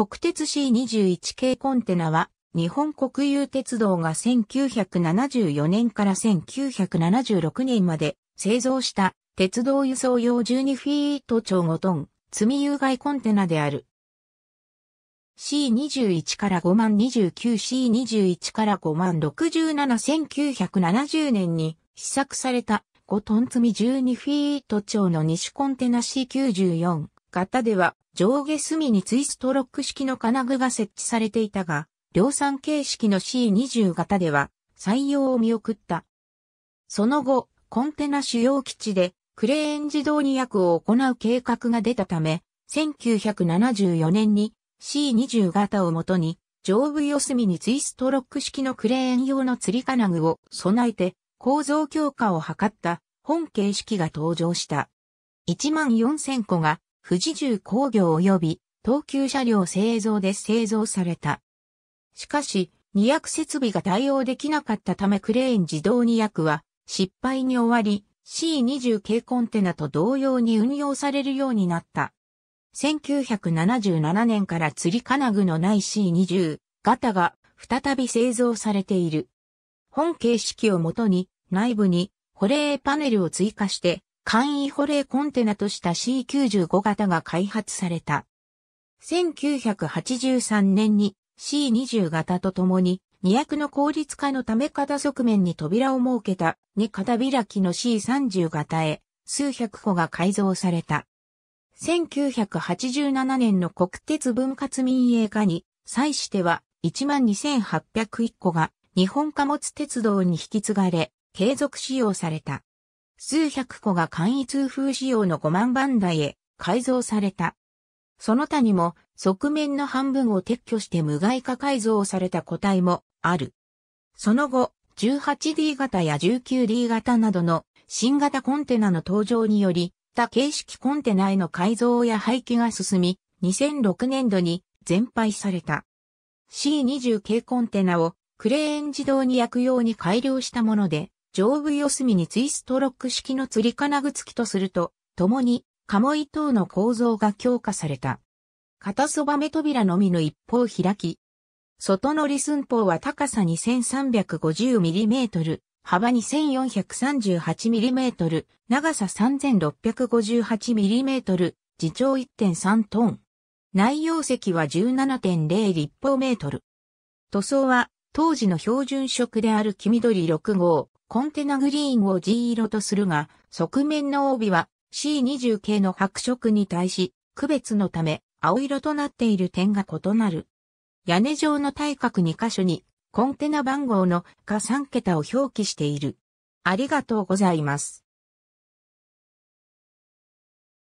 国鉄 C21 系コンテナは、日本国有鉄道が1974年から1976年まで製造した鉄道輸送用12フィート長5トン積有害コンテナである。C21 から5万 29C21 から5万671970年に試作された5トン積み12フィート長の西コンテナ C94 型では上下隅にツイストロック式の金具が設置されていたが、量産形式の C20 型では採用を見送った。その後、コンテナ主要基地でクレーン自動に役を行う計画が出たため、1974年に C20 型をもとに上部四隅にツイストロック式のクレーン用の釣り金具を備えて構造強化を図った本形式が登場した。1万4000個が富士重工業及び東急車両製造で製造された。しかし、二役設備が対応できなかったためクレーン自動二役は失敗に終わり C20 系コンテナと同様に運用されるようになった。1977年から釣り金具のない C20 型が再び製造されている。本形式をもとに内部に保冷パネルを追加して簡易保冷コンテナとした C95 型が開発された。1983年に C20 型とともに2役の効率化のため肩側面に扉を設けた2肩開きの C30 型へ数百個が改造された。1987年の国鉄分割民営化に際しては12,801個が日本貨物鉄道に引き継がれ継続使用された。数百個が簡易通風仕様の5万番台へ改造された。その他にも側面の半分を撤去して無害化改造された個体もある。その後、18D 型や 19D 型などの新型コンテナの登場により、他形式コンテナへの改造や廃棄が進み、2006年度に全廃された。C20 系コンテナをクレーン自動に焼くように改良したもので、上部四隅にツイストロック式の釣り金具付きとすると、共に、鴨居等の構造が強化された。片そば目扉のみの一方開き。外の利寸法は高さ 2350mm、幅 2438mm、長さ 3658mm、自重1.3トン。内容積は17.0立方メートル。塗装は当時の標準色である黄緑6号、コンテナグリーンを G 色とするが、側面の帯は C20 系の白色に対し、区別のため青色となっている点が異なる。屋根上の対角2箇所にコンテナ番号の下3桁を表記している。ありがとうございます。